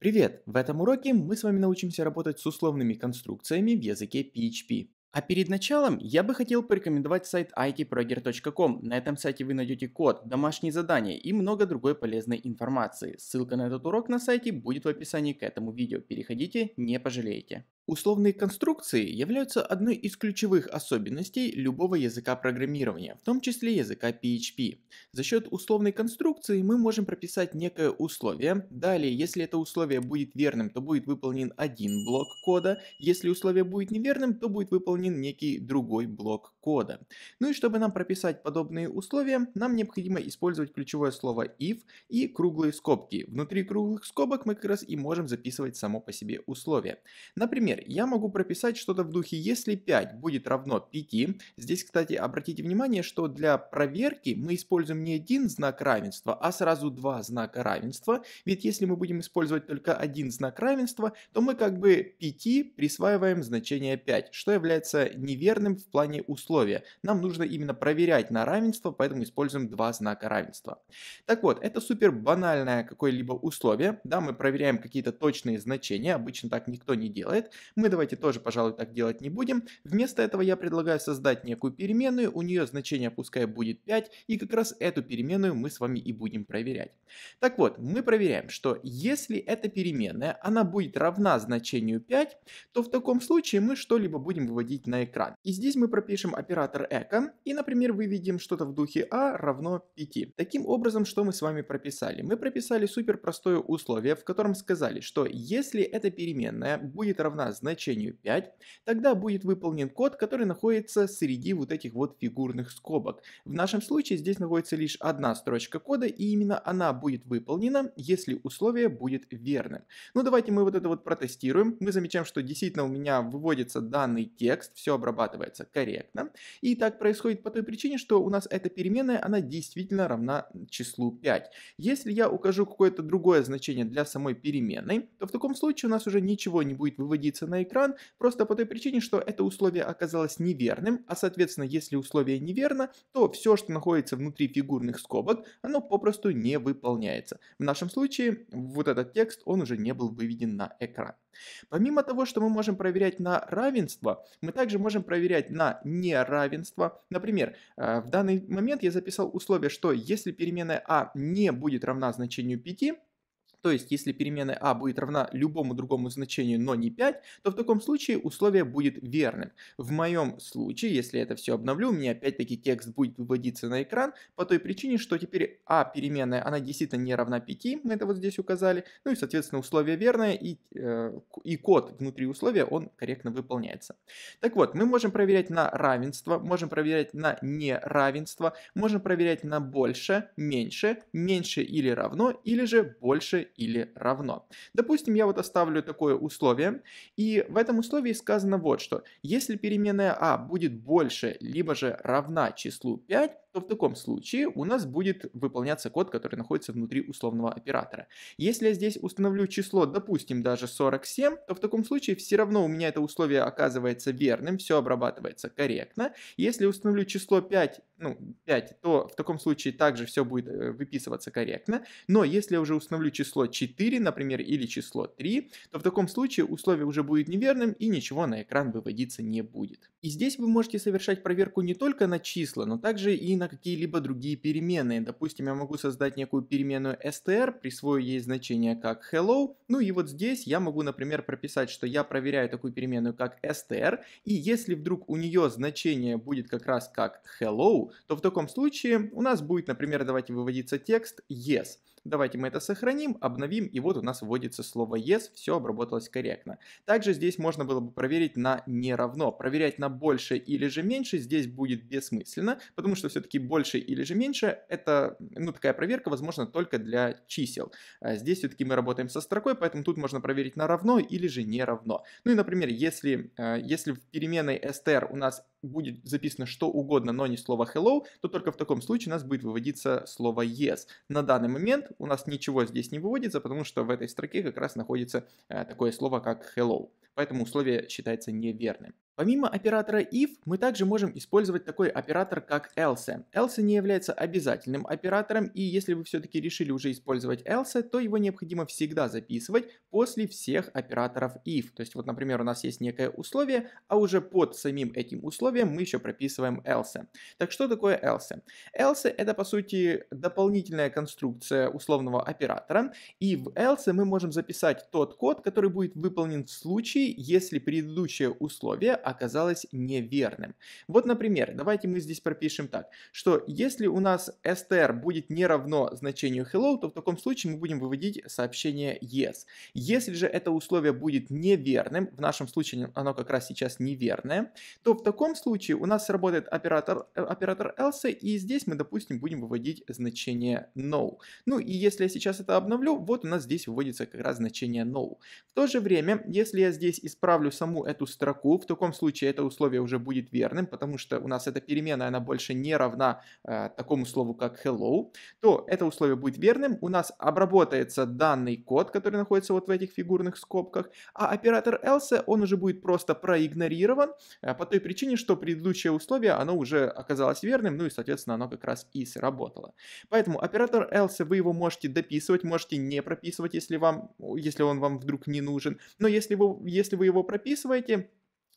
Привет! В этом уроке мы с вами научимся работать с условными конструкциями в языке PHP. А перед началом я бы хотел порекомендовать сайт itproger.com. На этом сайте вы найдете код, домашние задания и много другой полезной информации. Ссылка на этот урок на сайте будет в описании к этому видео. Переходите, не пожалеете. Условные конструкции являются одной из ключевых особенностей любого языка программирования, в том числе языка PHP. За счет условной конструкции мы можем прописать некое условие. Далее, если это условие будет верным, то будет выполнен один блок кода. Если условие будет неверным, то будет выполнен выполнен некий другой блок кода. Ну и чтобы нам прописать подобные условия, нам необходимо использовать ключевое слово if и круглые скобки. Внутри круглых скобок мы как раз и можем записывать само по себе условие. Например, я могу прописать что-то в духе «если 5 будет равно 5». Здесь, кстати, обратите внимание, что для проверки мы используем не один знак равенства, а сразу два знака равенства, ведь если мы будем использовать только один знак равенства, то мы как бы 5 присваиваем значение 5, что является неверным в плане условий условия. Нам нужно именно проверять на равенство, поэтому используем два знака равенства. Так вот, это супер банальное какое-либо условие. Да, мы проверяем какие-то точные значения, обычно так никто не делает. Мы давайте тоже, пожалуй, так делать не будем. Вместо этого я предлагаю создать некую переменную, у нее значение пускай будет 5, и как раз эту переменную мы с вами и будем проверять. Так вот, мы проверяем, что если эта переменная, она будет равна значению 5, то в таком случае мы что-либо будем выводить на экран. И здесь мы пропишем оператор эко, и, например, выведем что-то в духе а равно 5. Таким образом, что мы с вами прописали? Мы прописали супер простое условие, в котором сказали, что если эта переменная будет равна значению 5, тогда будет выполнен код, который находится среди вот этих вот фигурных скобок. В нашем случае здесь находится лишь одна строчка кода, и именно она будет выполнена, если условие будет верным. Ну давайте мы вот это вот протестируем. Мы замечаем, что действительно у меня выводится данный текст, все обрабатывается корректно. И так происходит по той причине, что у нас эта переменная, она действительно равна числу 5. Если я укажу какое-то другое значение для самой переменной, то в таком случае у нас уже ничего не будет выводиться на экран, просто по той причине, что это условие оказалось неверным, а соответственно, если условие неверно, то все, что находится внутри фигурных скобок, оно попросту не выполняется. В нашем случае вот этот текст, он уже не был выведен на экран. Помимо того, что мы можем проверять на равенство, мы также можем проверять на неравенство. Например, э, в данный момент я записал условие, что если переменная а не будет равна значению 5, то есть, если переменная а будет равна любому другому значению, но не 5, то в таком случае условие будет верным. В моем случае, если это все обновлю, у меня опять-таки текст будет выводиться на экран по той причине, что теперь а переменная, она действительно не равна 5, мы это вот здесь указали, ну и, соответственно, условие верное, и, э, и код внутри условия, он корректно выполняется. Так вот, мы можем проверять на равенство, можем проверять на неравенство, можем проверять на больше, меньше, меньше или равно, или же больше или равно. Допустим, я вот оставлю такое условие, и в этом условии сказано вот что. Если переменная а будет больше, либо же равна числу 5, что в таком случае у нас будет выполняться код, который находится внутри условного оператора. Если я здесь установлю число, допустим, даже 47, то в таком случае все равно у меня это условие оказывается верным, все обрабатывается корректно. Если установлю число 5, ну, 5, то в таком случае также все будет э, выписываться корректно. Но если я уже установлю число 4, например, или число 3, то в таком случае условие уже будет неверным и ничего на экран выводиться не будет. И здесь вы можете совершать проверку не только на числа, но также и на какие-либо другие переменные. Допустим, я могу создать некую переменную str, присвою ей значение как hello, ну и вот здесь я могу, например, прописать, что я проверяю такую переменную как str, и если вдруг у нее значение будет как раз как hello, то в таком случае у нас будет, например, давайте выводиться текст yes. Давайте мы это сохраним, обновим, и вот у нас вводится слово yes, все обработалось корректно. Также здесь можно было бы проверить на не равно. Проверять на больше или же меньше здесь будет бессмысленно, потому что все-таки больше или же меньше это, ну, такая проверка возможно только для чисел. А здесь все-таки мы работаем со строкой, поэтому тут можно проверить на равно или же не равно. Ну и, например, если, э, если в переменной str у нас будет записано что угодно, но не слово hello, то только в таком случае у нас будет выводиться слово yes. На данный момент у нас ничего здесь не выводится, потому что в этой строке как раз находится э, такое слово, как hello. Поэтому условие считается неверным. Помимо оператора if, мы также можем использовать такой оператор, как else. Else не является обязательным оператором, и если вы все-таки решили уже использовать else, то его необходимо всегда записывать после всех операторов if. То есть вот, например, у нас есть некое условие, а уже под самим этим условием мы еще прописываем else. Так что такое else? Else это, по сути, дополнительная конструкция условного оператора, и в else мы можем записать тот код, который будет выполнен в случае, если предыдущее условие оказалось неверным. Вот, например, давайте мы здесь пропишем так, что если у нас str будет не равно значению hello, то в таком случае мы будем выводить сообщение yes. Если же это условие будет неверным, в нашем случае оно как раз сейчас неверное, то в таком случае у нас сработает оператор, э, оператор else, и здесь мы, допустим, будем выводить значение no. Ну и если я сейчас это обновлю, вот у нас здесь выводится как раз значение no. В то же время, если я здесь исправлю саму эту строку, в таком любом случае это условие уже будет верным, потому что у нас эта переменная, она больше не равна э, такому слову, как hello, то это условие будет верным, у нас обработается данный код, который находится вот в этих фигурных скобках, а оператор else, он уже будет просто проигнорирован э, по той причине, что предыдущее условие, оно уже оказалось верным, ну и, соответственно, оно как раз и сработало. Поэтому оператор else, вы его можете дописывать, можете не прописывать, если, вам, если он вам вдруг не нужен, но если вы, если вы его прописываете,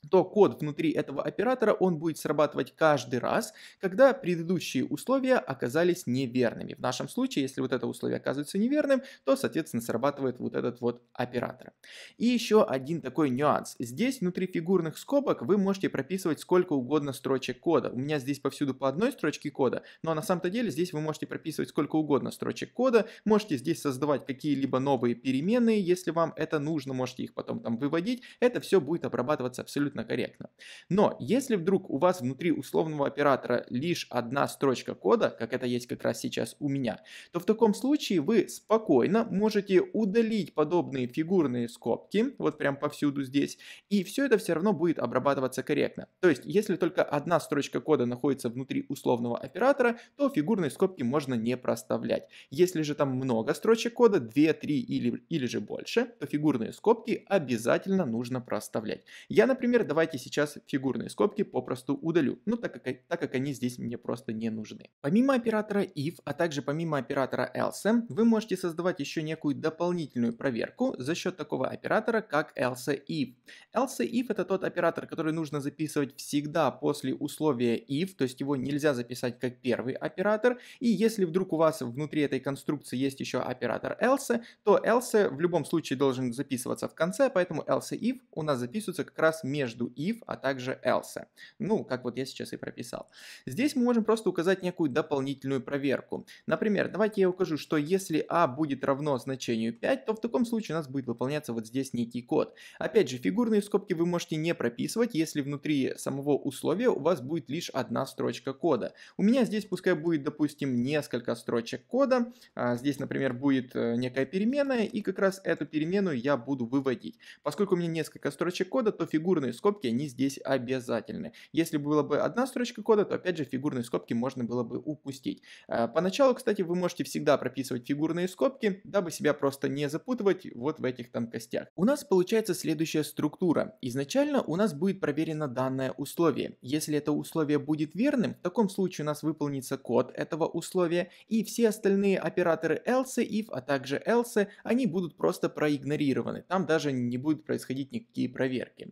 то код внутри этого оператора он будет срабатывать каждый раз, когда предыдущие условия оказались неверными. В нашем случае, если вот это условие оказывается неверным, то, соответственно, срабатывает вот этот вот оператор. И еще один такой нюанс. Здесь внутри фигурных скобок вы можете прописывать сколько угодно строчек кода. У меня здесь повсюду по одной строчке кода, но на самом-то деле здесь вы можете прописывать сколько угодно строчек кода, можете здесь создавать какие-либо новые переменные, если вам это нужно, можете их потом там выводить. Это все будет обрабатываться абсолютно абсолютно корректно. Но если вдруг у вас внутри условного оператора лишь одна строчка кода, как это есть как раз сейчас у меня, то в таком случае вы спокойно можете удалить подобные фигурные скобки, вот прям повсюду здесь, и все это все равно будет обрабатываться корректно. То есть, если только одна строчка кода находится внутри условного оператора, то фигурные скобки можно не проставлять. Если же там много строчек кода, 2, 3 или, или же больше, то фигурные скобки обязательно нужно проставлять. Я, например, давайте сейчас фигурные скобки попросту удалю, ну так как, так как они здесь мне просто не нужны. Помимо оператора if, а также помимо оператора else, вы можете создавать еще некую дополнительную проверку за счет такого оператора, как else if. Else if это тот оператор, который нужно записывать всегда после условия if, то есть его нельзя записать как первый оператор, и если вдруг у вас внутри этой конструкции есть еще оператор else, то else в любом случае должен записываться в конце, поэтому else if у нас записывается как раз между между if, а также else. Ну, как вот я сейчас и прописал. Здесь мы можем просто указать некую дополнительную проверку. Например, давайте я укажу, что если a будет равно значению 5, то в таком случае у нас будет выполняться вот здесь некий код. Опять же, фигурные скобки вы можете не прописывать, если внутри самого условия у вас будет лишь одна строчка кода. У меня здесь пускай будет, допустим, несколько строчек кода. А, здесь, например, будет э, некая переменная, и как раз эту переменную я буду выводить. Поскольку у меня несколько строчек кода, то фигурные скобки скобки, они здесь обязательны. Если была бы одна строчка кода, то опять же фигурные скобки можно было бы упустить. Э, поначалу, кстати, вы можете всегда прописывать фигурные скобки, дабы себя просто не запутывать вот в этих тонкостях. У нас получается следующая структура. Изначально у нас будет проверено данное условие. Если это условие будет верным, в таком случае у нас выполнится код этого условия, и все остальные операторы else, if, а также else, они будут просто проигнорированы. Там даже не будет происходить никакие проверки.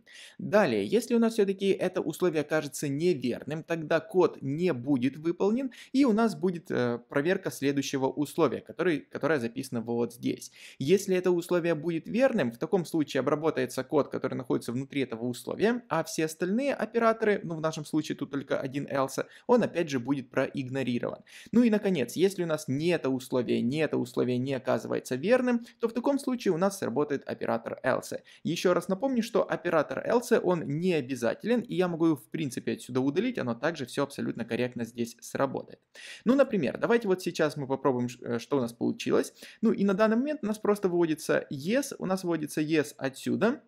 Далее, если у нас все-таки это условие окажется неверным, тогда код не будет выполнен, и у нас будет э, проверка следующего условия, который, которое записано вот здесь. Если это условие будет верным, в таком случае обработается код, который находится внутри этого условия, а все остальные операторы, ну в нашем случае тут только один else, он опять же будет проигнорирован. Ну и наконец, если у нас не это условие, не это условие не оказывается верным, то в таком случае у нас сработает оператор else. Еще раз напомню, что оператор else он не обязателен, и я могу его в принципе отсюда удалить, оно также все абсолютно корректно здесь сработает. Ну, например, давайте вот сейчас мы попробуем, э, что у нас получилось. Ну и на данный момент у нас просто выводится yes, у нас выводится yes отсюда,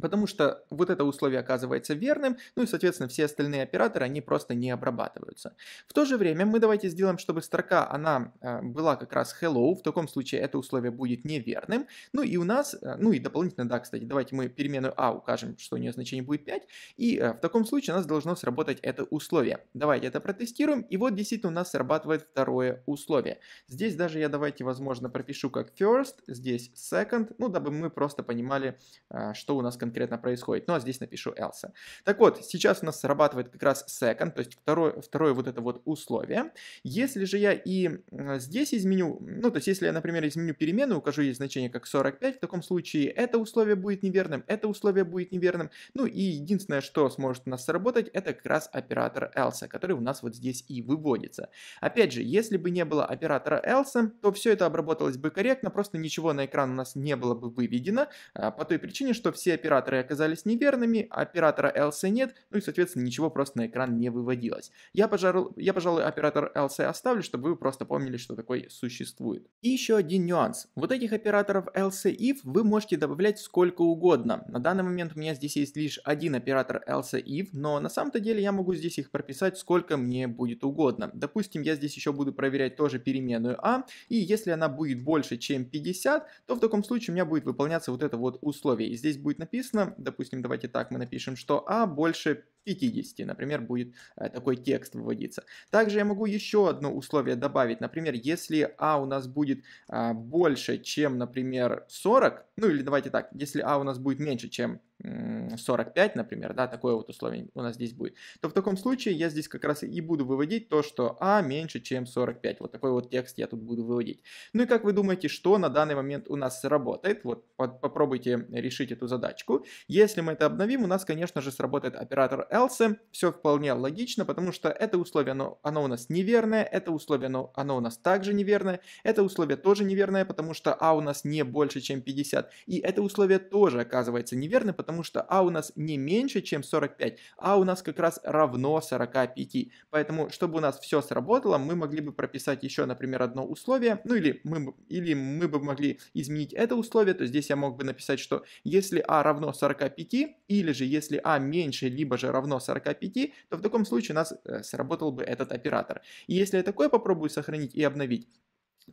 Потому что вот это условие оказывается верным, ну и, соответственно, все остальные операторы, они просто не обрабатываются. В то же время мы давайте сделаем, чтобы строка, она э, была как раз hello, в таком случае это условие будет неверным. Ну и у нас, э, ну и дополнительно, да, кстати, давайте мы переменную a «а» укажем, что у нее значение будет 5, и э, в таком случае у нас должно сработать это условие. Давайте это протестируем, и вот действительно у нас срабатывает второе условие. Здесь даже я давайте, возможно, пропишу как first, здесь second, ну дабы мы просто понимали, что у нас конкретно происходит. Ну, а здесь напишу else. Так вот, сейчас у нас срабатывает как раз second, то есть второе, второе вот это вот условие. Если же я и э, здесь изменю, ну, то есть если я, например, изменю переменную, укажу ей значение как 45, в таком случае это условие будет неверным, это условие будет неверным. Ну, и единственное, что сможет у нас сработать, это как раз оператор else, который у нас вот здесь и выводится. Опять же, если бы не было оператора else, то все это обработалось бы корректно, просто ничего на экран у нас не было бы выведено, а, по той причине, что все операторы операторы оказались неверными, оператора LC нет, ну и, соответственно, ничего просто на экран не выводилось. Я, пожар... я пожалуй, оператор LC оставлю, чтобы вы просто помнили, что такой существует. И еще один нюанс. Вот этих операторов LC if вы можете добавлять сколько угодно. На данный момент у меня здесь есть лишь один оператор LC if, но на самом-то деле я могу здесь их прописать сколько мне будет угодно. Допустим, я здесь еще буду проверять тоже переменную a, а, и если она будет больше, чем 50, то в таком случае у меня будет выполняться вот это вот условие. И здесь будет написано написано, допустим, давайте так мы напишем, что А больше 50, например, будет э, такой текст выводиться. Также я могу еще одно условие добавить, например, если А у нас будет а, больше, чем, например, 40, ну или давайте так, если А у нас будет меньше, чем 45, например, да, такое вот условие у нас здесь будет, то в таком случае я здесь как раз и буду выводить то, что А меньше, чем 45. Вот такой вот текст я тут буду выводить. Ну и как вы думаете, что на данный момент у нас сработает? Вот попробуйте решить эту задачку. Если мы это обновим, у нас, конечно же, сработает оператор else. Все вполне логично, потому что это условие, оно, оно у нас неверное, это условие, оно, оно у нас также неверное, это условие тоже неверное, потому что А у нас не больше, чем 50. И это условие тоже оказывается неверное, потому потому что А у нас не меньше, чем 45, а у нас как раз равно 45. Поэтому, чтобы у нас все сработало, мы могли бы прописать еще, например, одно условие, ну или мы, или мы бы могли изменить это условие, то здесь я мог бы написать, что если А равно 45, или же если А меньше, либо же равно 45, то в таком случае у нас э, сработал бы этот оператор. И если я такое попробую сохранить и обновить,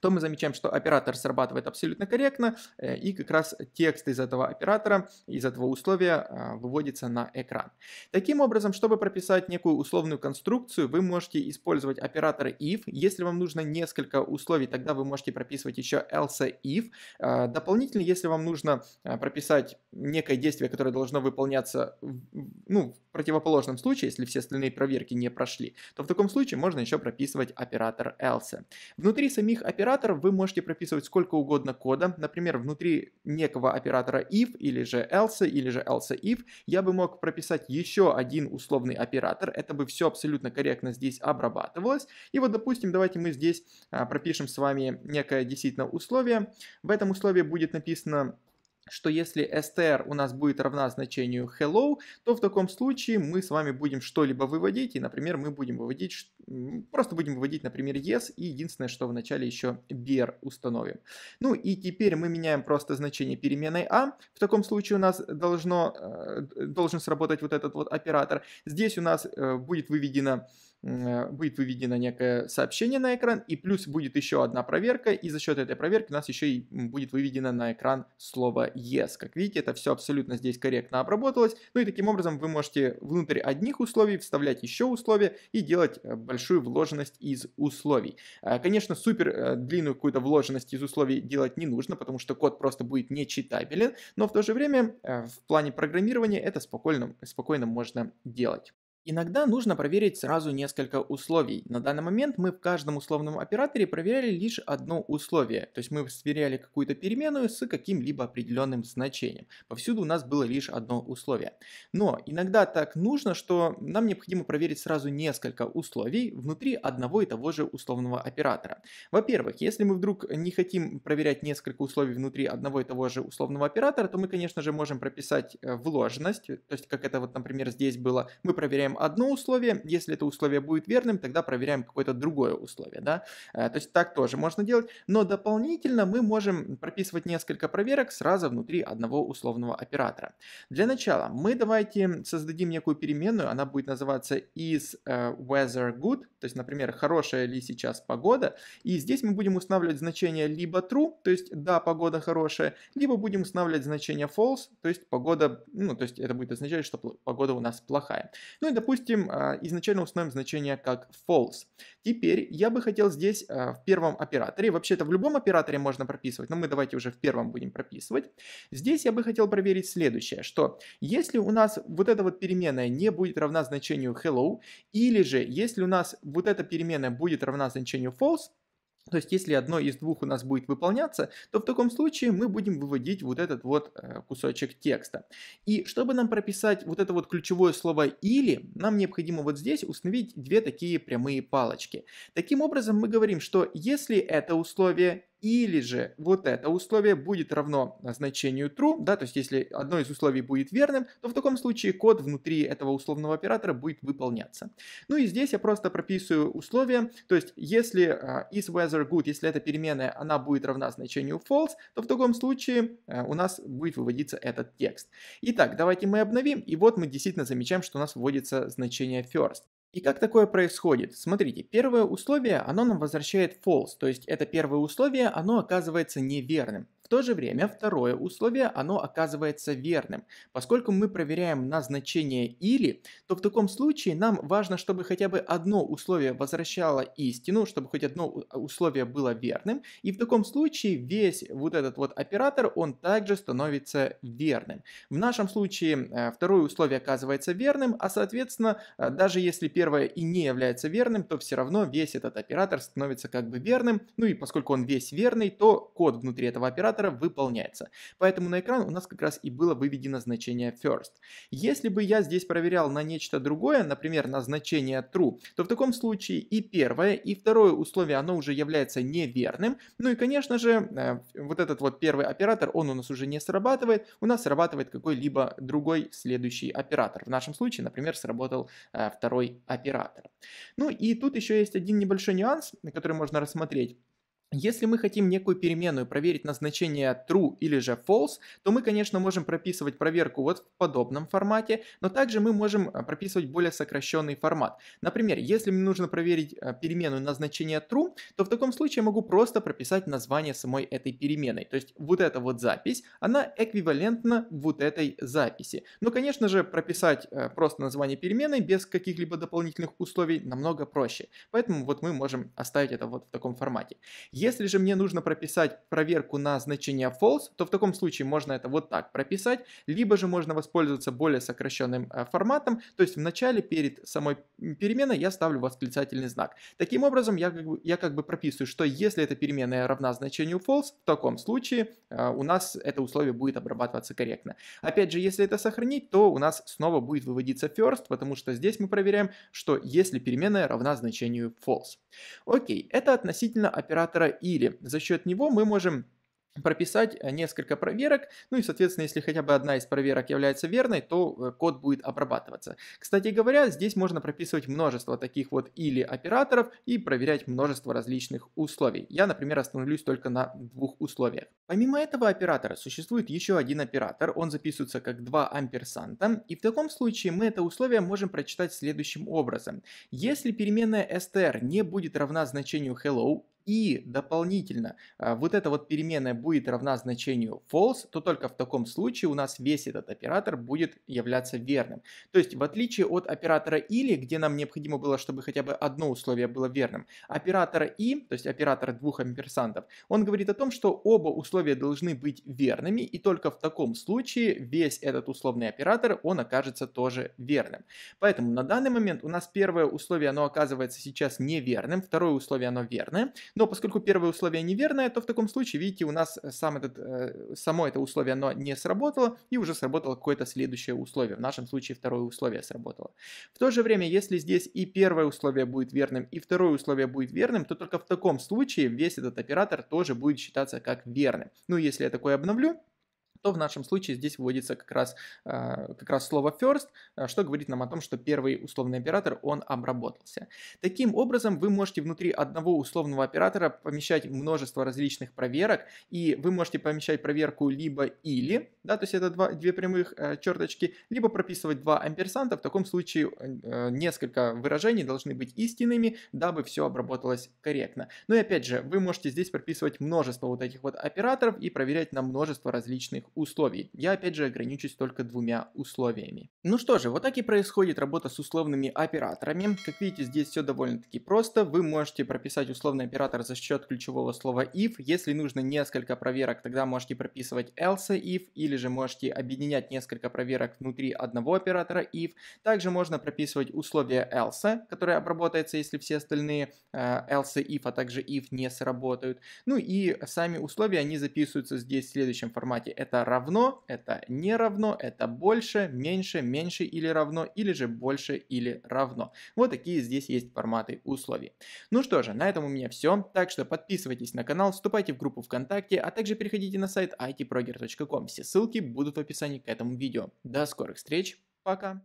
то мы замечаем, что оператор срабатывает абсолютно корректно, э, и как раз текст из этого оператора, из этого условия э, выводится на экран. Таким образом, чтобы прописать некую условную конструкцию, вы можете использовать оператор if. Если вам нужно несколько условий, тогда вы можете прописывать еще else if. Э, дополнительно, если вам нужно прописать некое действие, которое должно выполняться ну, в противоположном случае, если все остальные проверки не прошли, то в таком случае можно еще прописывать оператор else. Внутри самих операторов оператор вы можете прописывать сколько угодно кода. Например, внутри некого оператора if или же else или же else if я бы мог прописать еще один условный оператор. Это бы все абсолютно корректно здесь обрабатывалось. И вот, допустим, давайте мы здесь а, пропишем с вами некое действительно условие. В этом условии будет написано что если str у нас будет равна значению hello, то в таком случае мы с вами будем что-либо выводить, и, например, мы будем выводить, просто будем выводить, например, yes, и единственное, что вначале еще br установим. Ну и теперь мы меняем просто значение переменной a, в таком случае у нас должно, э, должен сработать вот этот вот оператор. Здесь у нас э, будет выведено Э, будет выведено некое сообщение на экран, и плюс будет еще одна проверка, и за счет этой проверки у нас еще и будет выведено на экран слово yes. Как видите, это все абсолютно здесь корректно обработалось, ну и таким образом вы можете внутрь одних условий вставлять еще условия и делать э, большую вложенность из условий. Э, конечно, супер длинную какую-то вложенность из условий делать не нужно, потому что код просто будет нечитабелен, но в то же время в плане программирования это спокойно, спокойно можно делать. Иногда нужно проверить сразу несколько условий. На данный момент мы в каждом условном операторе проверяли лишь одно условие, то есть мы сверяли какую-то переменную с каким-либо определенным значением. Повсюду у нас было лишь одно условие. Но иногда так нужно, что нам необходимо проверить сразу несколько условий внутри одного и того же условного оператора. Во-первых, если мы вдруг не хотим проверять несколько условий внутри одного и того же условного оператора, то мы, конечно же, можем прописать э, вложенность, то есть как это вот, например, здесь было, мы проверяем проверяем одно условие, если это условие будет верным, тогда проверяем какое-то другое условие, да, э, то есть так тоже можно делать, но дополнительно мы можем прописывать несколько проверок сразу внутри одного условного оператора. Для начала мы давайте создадим некую переменную, она будет называться is э, weather good, то есть, например, хорошая ли сейчас погода, и здесь мы будем устанавливать значение либо true, то есть да, погода хорошая, либо будем устанавливать значение false, то есть погода, ну, то есть это будет означать, что погода у нас плохая. Ну и допустим, а, изначально установим значение как false. Теперь я бы хотел здесь а, в первом операторе, вообще-то в любом операторе можно прописывать, но мы давайте уже в первом будем прописывать. Здесь я бы хотел проверить следующее, что если у нас вот эта вот переменная не будет равна значению hello, или же если у нас вот эта переменная будет равна значению false, то есть, если одно из двух у нас будет выполняться, то в таком случае мы будем выводить вот этот вот э, кусочек текста. И чтобы нам прописать вот это вот ключевое слово «или», нам необходимо вот здесь установить две такие прямые палочки. Таким образом, мы говорим, что если это условие или же вот это условие будет равно а, значению true, да, то есть если одно из условий будет верным, то в таком случае код внутри этого условного оператора будет выполняться. Ну и здесь я просто прописываю условия, то есть если а, is weather good, если эта переменная, она будет равна значению false, то в таком случае а, у нас будет выводиться этот текст. Итак, давайте мы обновим, и вот мы действительно замечаем, что у нас вводится значение first. И как такое происходит? Смотрите, первое условие, оно нам возвращает false, то есть это первое условие, оно оказывается неверным. В то же время второе условие, оно оказывается верным. Поскольку мы проверяем на значение «или», то в таком случае нам важно, чтобы хотя бы одно условие возвращало истину, чтобы хоть одно а, условие было верным, и в таком случае весь вот этот вот оператор, он также становится верным. В нашем случае э, второе условие оказывается верным, а соответственно, э, даже если первое и не является верным, то все равно весь этот оператор становится как бы верным, ну и поскольку он весь верный, то код внутри этого оператора оператора выполняется. Поэтому на экран у нас как раз и было выведено значение first. Если бы я здесь проверял на нечто другое, например, на значение true, то в таком случае и первое, и второе условие, оно уже является неверным. Ну и, конечно же, э, вот этот вот первый оператор, он у нас уже не срабатывает, у нас срабатывает какой-либо другой следующий оператор. В нашем случае, например, сработал э, второй оператор. Ну и тут еще есть один небольшой нюанс, который можно рассмотреть. Если мы хотим некую переменную проверить на значение true или же false, то мы, конечно, можем прописывать проверку вот в подобном формате, но также мы можем а, прописывать более сокращенный формат. Например, если мне нужно проверить а, переменную на значение true, то в таком случае я могу просто прописать название самой этой переменной. То есть вот эта вот запись, она эквивалентна вот этой записи. Но, конечно же, прописать а, просто название переменной без каких-либо дополнительных условий намного проще. Поэтому вот мы можем оставить это вот в таком формате. Если же мне нужно прописать проверку на значение false, то в таком случае можно это вот так прописать, либо же можно воспользоваться более сокращенным э, форматом, то есть в начале перед самой переменной я ставлю восклицательный знак. Таким образом, я как бы, я как бы прописываю, что если эта переменная равна значению false, в таком случае э, у нас это условие будет обрабатываться корректно. Опять же, если это сохранить, то у нас снова будет выводиться first, потому что здесь мы проверяем, что если переменная равна значению false. Окей, это относительно оператора или за счет него мы можем прописать э, несколько проверок, ну и, соответственно, если хотя бы одна из проверок является верной, то э, код будет обрабатываться. Кстати говоря, здесь можно прописывать множество таких вот или операторов и проверять множество различных условий. Я, например, остановлюсь только на двух условиях. Помимо этого оператора существует еще один оператор, он записывается как 2 амперсанта, и в таком случае мы это условие можем прочитать следующим образом. Если переменная str не будет равна значению hello, и дополнительно а, вот эта вот переменная будет равна значению false, то только в таком случае у нас весь этот оператор будет являться верным. То есть в отличие от оператора или, где нам необходимо было, чтобы хотя бы одно условие было верным, оператор и, то есть оператор двух амперсандов, он говорит о том, что оба условия должны быть верными, и только в таком случае весь этот условный оператор, он окажется тоже верным. Поэтому на данный момент у нас первое условие, оно оказывается сейчас неверным, второе условие, оно верное, но поскольку первое условие неверное, то в таком случае, видите, у нас э, сам этот, э, само это условие оно не сработало, и уже сработало какое-то следующее условие. В нашем случае второе условие сработало. В то же время, если здесь и первое условие будет верным, и второе условие будет верным, то только в таком случае весь этот оператор тоже будет считаться как верным. Ну, если я такое обновлю, то в нашем случае здесь вводится как раз, а, как раз слово first, а, что говорит нам о том, что первый условный оператор, он обработался. Таким образом, вы можете внутри одного условного оператора помещать множество различных проверок, и вы можете помещать проверку либо или, да, то есть это два, две прямых а, черточки, либо прописывать два амперсанта, в таком случае э, несколько выражений должны быть истинными, дабы все обработалось корректно. Ну и опять же, вы можете здесь прописывать множество вот этих вот операторов и проверять на множество различных условий. Я опять же ограничусь только двумя условиями. Ну что же, вот так и происходит работа с условными операторами. Как видите, здесь все довольно-таки просто. Вы можете прописать условный оператор за счет ключевого слова if. Если нужно несколько проверок, тогда можете прописывать else if, или же можете объединять несколько проверок внутри одного оператора if. Также можно прописывать условия else, которые обработаются, если все остальные э, else if, а также if не сработают. Ну и сами условия, они записываются здесь в следующем формате. Это равно, это не равно, это больше, меньше, меньше или равно, или же больше или равно. Вот такие здесь есть форматы условий. Ну что же, на этом у меня все. Так что подписывайтесь на канал, вступайте в группу ВКонтакте, а также переходите на сайт itproger.com. Все ссылки будут в описании к этому видео. До скорых встреч, пока!